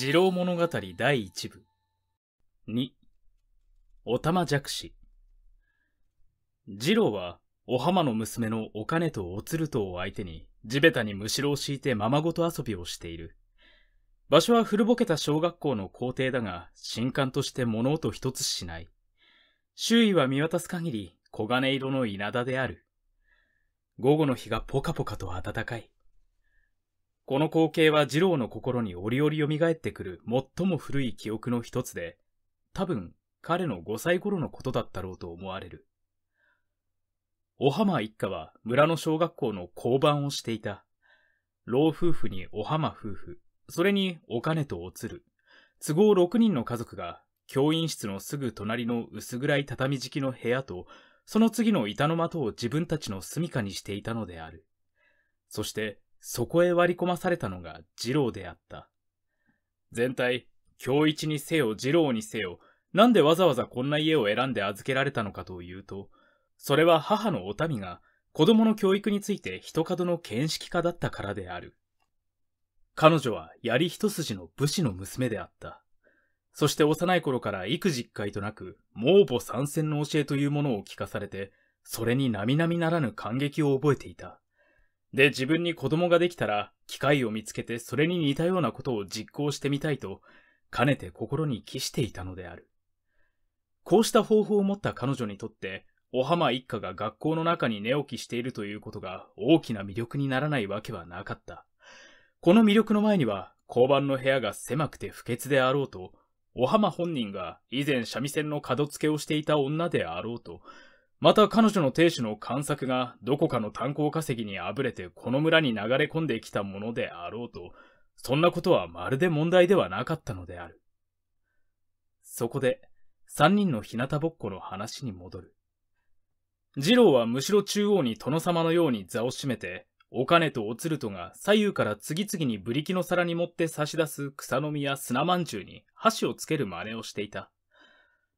二郎物語第一部。2、おたまじゃくし。二郎は、お浜の娘のお金とおつるとを相手に、地べたにむしろを敷いてままごと遊びをしている。場所は古ぼけた小学校の校庭だが、新刊として物音一つしない。周囲は見渡す限り、黄金色の稲田である。午後の日がポカポカと暖かい。この光景は二郎の心に折々蘇ってくる最も古い記憶の一つで、多分彼の5歳頃のことだったろうと思われる。お浜一家は村の小学校の交番をしていた。老夫婦にお浜夫婦、それにお金とおつる、都合6人の家族が教員室のすぐ隣の薄暗い畳敷きの部屋と、その次の板の的を自分たちの住処にしていたのである。そして、そこへ割り込まされたのが二郎であった。全体、京一にせよ二郎にせよ、なんでわざわざこんな家を選んで預けられたのかというと、それは母のお民が子供の教育について一角の見識家だったからである。彼女は槍一筋の武士の娘であった。そして幼い頃から幾十回となく、猛母参戦の教えというものを聞かされて、それに並々ならぬ感激を覚えていた。で、自分に子供ができたら、機械を見つけてそれに似たようなことを実行してみたいと、かねて心に期していたのである。こうした方法を持った彼女にとって、お浜一家が学校の中に寝起きしているということが大きな魅力にならないわけはなかった。この魅力の前には、交番の部屋が狭くて不潔であろうと、お浜本人が以前三味線の角付けをしていた女であろうと、また彼女の亭主の観察がどこかの炭鉱稼ぎにあぶれてこの村に流れ込んできたものであろうと、そんなことはまるで問題ではなかったのである。そこで、三人の日向ぼっこの話に戻る。次郎はむしろ中央に殿様のように座を占めて、お金とおつるとが左右から次々にブリキの皿に持って差し出す草の実や砂まんじゅうに箸をつける真似をしていた。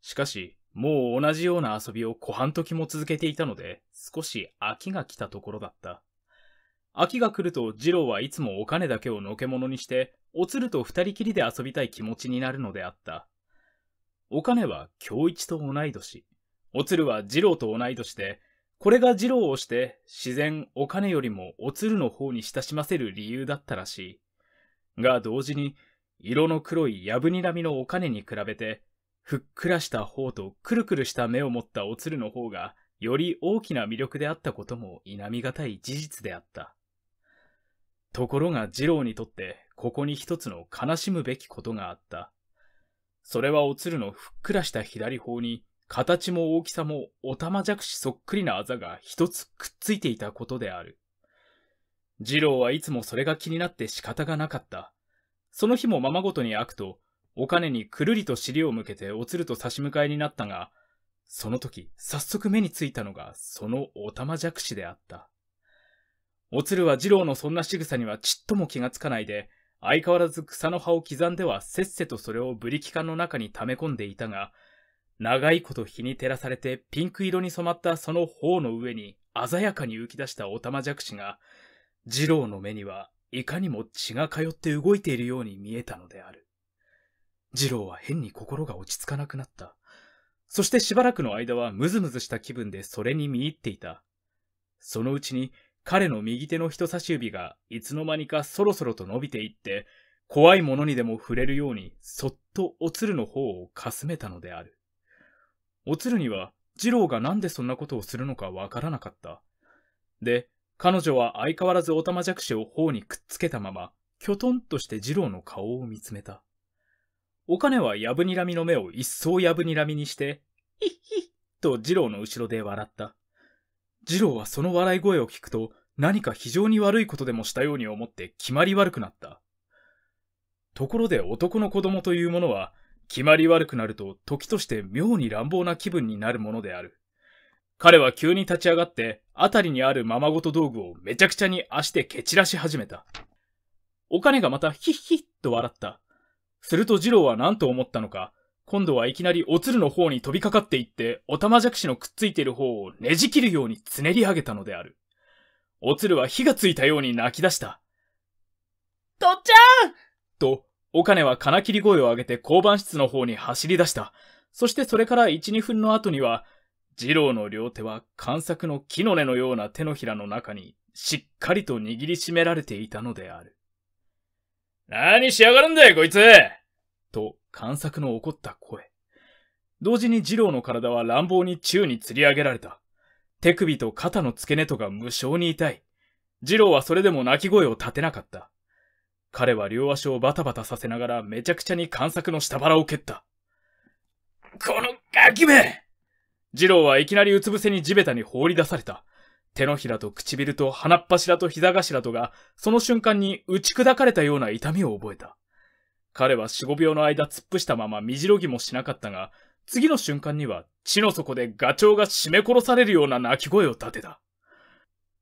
しかし、もう同じような遊びを小半時も続けていたので、少し飽きが来たところだった。秋が来ると、次郎はいつもお金だけをのけものにして、おつると二人きりで遊びたい気持ちになるのであった。お金は京一と同い年。おつるは次郎と同い年で、これが次郎をして、自然お金よりもおつるの方に親しませる理由だったらしい。が同時に、色の黒い藪にらみのお金に比べて、ふっくらした方とくるくるした目を持ったおつるの方が、より大きな魅力であったことも否みがたい事実であった。ところが二郎にとってここに一つの悲しむべきことがあった。それはおつるのふっくらした左方に形も大きさもおたまじゃくしそっくりなあざが一つくっついていたことである。二郎はいつもそれが気になって仕方がなかった。その日もままごとに開くとお金にくるりと尻を向けておつると差し向かいになったが、その時、早速目についたのが、そのおたまじゃくしであった。おつるは二郎のそんな仕草にはちっとも気がつかないで、相変わらず草の葉を刻んではせっせとそれをブリキ缶の中に溜め込んでいたが、長いこと日に照らされてピンク色に染まったその頬の上に鮮やかに浮き出したおたまじゃくしが、二郎の目にはいかにも血が通って動いているように見えたのである。次郎は変に心が落ち着かなくなった。そしてしばらくの間はムズムズした気分でそれに見入っていた。そのうちに彼の右手の人差し指がいつの間にかそろそろと伸びていって、怖いものにでも触れるようにそっとおつるの方をかすめたのである。おつるには次郎がなんでそんなことをするのかわからなかった。で、彼女は相変わらずオタマジャクシを頬にくっつけたまま、きょとんとして次郎の顔を見つめた。お金はやぶにらみの目を一層やぶにらみにして、ヒッヒッと二郎の後ろで笑った。二郎はその笑い声を聞くと、何か非常に悪いことでもしたように思って決まり悪くなった。ところで男の子供というものは、決まり悪くなると時として妙に乱暴な気分になるものである。彼は急に立ち上がって、辺りにあるままごと道具をめちゃくちゃに足で蹴散らし始めた。お金がまたヒッヒッと笑った。すると二郎は何と思ったのか、今度はいきなりおつるの方に飛びかかっていって、おたまじゃくしのくっついている方をねじ切るようにつねり上げたのである。おつるは火がついたように泣き出した。とっちゃんと、お金は金切り声を上げて交番室の方に走り出した。そしてそれから1、2分の後には、二郎の両手は観作の木の根のような手のひらの中にしっかりと握りしめられていたのである。何しやがるんだよ、こいつと、観察の怒った声。同時に二郎の体は乱暴に宙に吊り上げられた。手首と肩の付け根とが無性に痛い。二郎はそれでも泣き声を立てなかった。彼は両足をバタバタさせながらめちゃくちゃに観察の下腹を蹴った。このガキめ二郎はいきなりうつ伏せに地べたに放り出された。手のひらと唇と鼻っ柱と膝頭とが、その瞬間に打ち砕かれたような痛みを覚えた。彼は四五秒の間突っ伏したまま身じろぎもしなかったが、次の瞬間には血の底でガチョウが締め殺されるような鳴き声を立てた。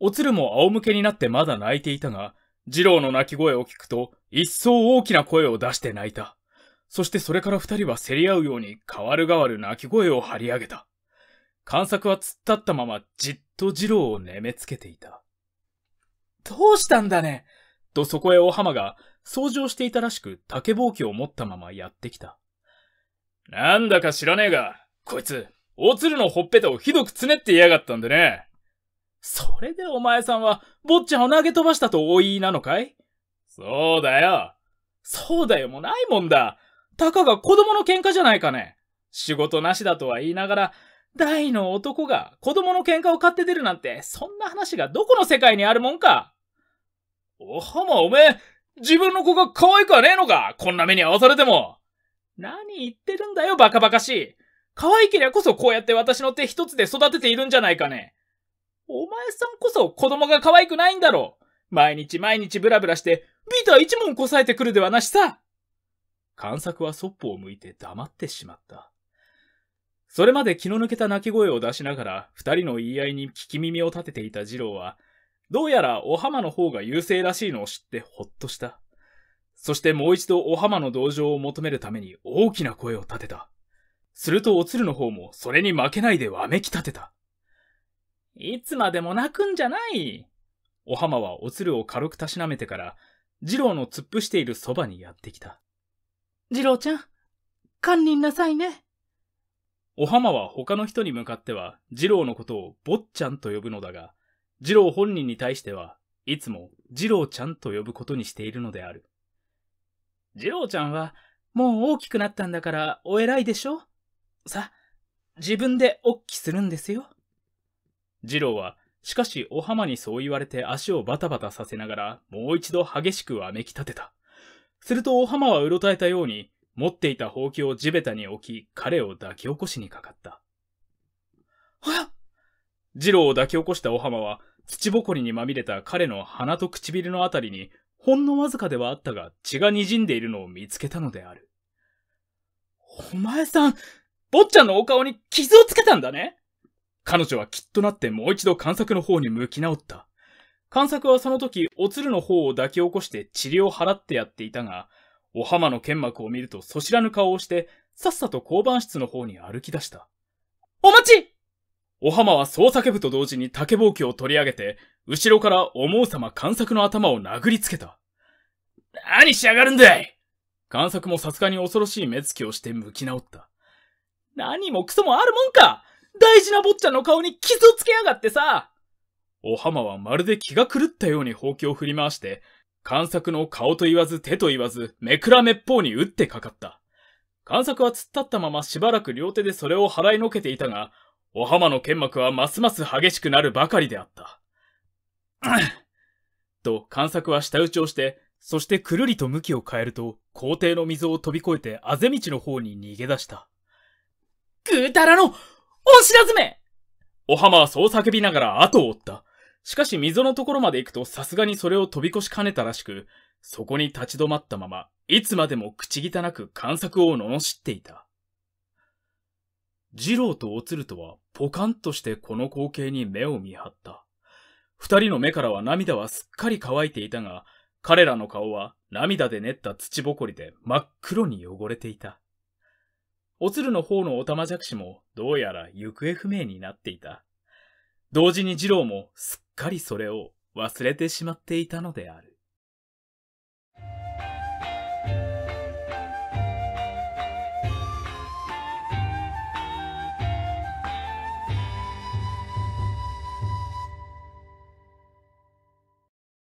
おつるも仰向けになってまだ泣いていたが、二郎の泣き声を聞くと、一層大きな声を出して泣いた。そしてそれから二人は競り合うように、変わる変わる泣き声を張り上げた。観察は突っ立ったままじっと二郎を眠めつけていた。どうしたんだねとそこへお浜が掃除をしていたらしく竹ぼうきを持ったままやってきた。なんだか知らねえが、こいつ、大鶴のほっぺたをひどくつねって嫌がったんでね。それでお前さんは、坊ちゃんを投げ飛ばしたとお言いなのかいそうだよ。そうだよもないもんだ。たかが子供の喧嘩じゃないかね。仕事なしだとは言いながら、大の男が子供の喧嘩を買って出るなんて、そんな話がどこの世界にあるもんかおはまおめえ、自分の子が可愛くはねえのかこんな目に合わされても何言ってるんだよ、バカバカしい。可愛けりゃこそこうやって私の手一つで育てているんじゃないかね。お前さんこそ子供が可愛くないんだろう。毎日毎日ブラブラして、ビター一問こさえてくるではなしさ。観察はそっぽを向いて黙ってしまった。それまで気の抜けた泣き声を出しながら、二人の言い合いに聞き耳を立てていた二郎は、どうやらお浜の方が優勢らしいのを知ってほっとした。そしてもう一度お浜の同情を求めるために大きな声を立てた。するとおつるの方もそれに負けないでわめき立てた。いつまでも泣くんじゃないお浜はおつるを軽くたしなめてから、二郎の突っ伏しているそばにやってきた。二郎ちゃん、堪忍なさいね。お浜は他の人に向かっては、二郎のことを坊ちゃんと呼ぶのだが、二郎本人に対しては、いつも二郎ちゃんと呼ぶことにしているのである。二郎ちゃんは、もう大きくなったんだからお偉いでしょさ、自分でおっきするんですよ。二郎は、しかしお浜にそう言われて足をバタバタさせながら、もう一度激しくわめき立てた。するとお浜はうろたえたように、持っていた宝器を地べたに置き、彼を抱き起こしにかかった。はっジローを抱き起こしたお浜は、土ぼこりにまみれた彼の鼻と唇のあたりに、ほんのわずかではあったが血が滲んでいるのを見つけたのである。お前さん、坊ちゃんのお顔に傷をつけたんだね彼女はきっとなってもう一度観察の方に向き直った。観作はその時、おつるの方を抱き起こして治療を払ってやっていたが、お浜の剣幕を見るとそ知らぬ顔をして、さっさと交番室の方に歩き出した。お待ちお浜はそう叫ぶと同時に竹ぼうきを取り上げて、後ろからおもうさま観作の頭を殴りつけた。何しやがるんだい観作もさすがに恐ろしい目つきをして向き直った。何もクソもあるもんか大事な坊ちゃんの顔に傷をつけやがってさお浜はまるで気が狂ったようにほうを振り回して、観作の顔と言わず手と言わず、めくらめっぽうに打ってかかった。観作は突っ立ったまましばらく両手でそれを払いのけていたが、お浜の剣幕はますます激しくなるばかりであった。と、観作は舌打ちをして、そしてくるりと向きを変えると、皇帝の溝を飛び越えてあぜ道の方に逃げ出した。ぐうたらの、お知らずめお浜はそう叫びながら後を追った。しかし溝のところまで行くとさすがにそれを飛び越しかねたらしく、そこに立ち止まったまま、いつまでも口汚く観察を罵っていた。二郎とおつるとはポカンとしてこの光景に目を見張った。二人の目からは涙はすっかり乾いていたが、彼らの顔は涙で練った土ぼこりで真っ黒に汚れていた。おつるの方のおたまじゃくしもどうやら行方不明になっていた。同時に二郎もすっかりそれを忘れてしまっていたのである。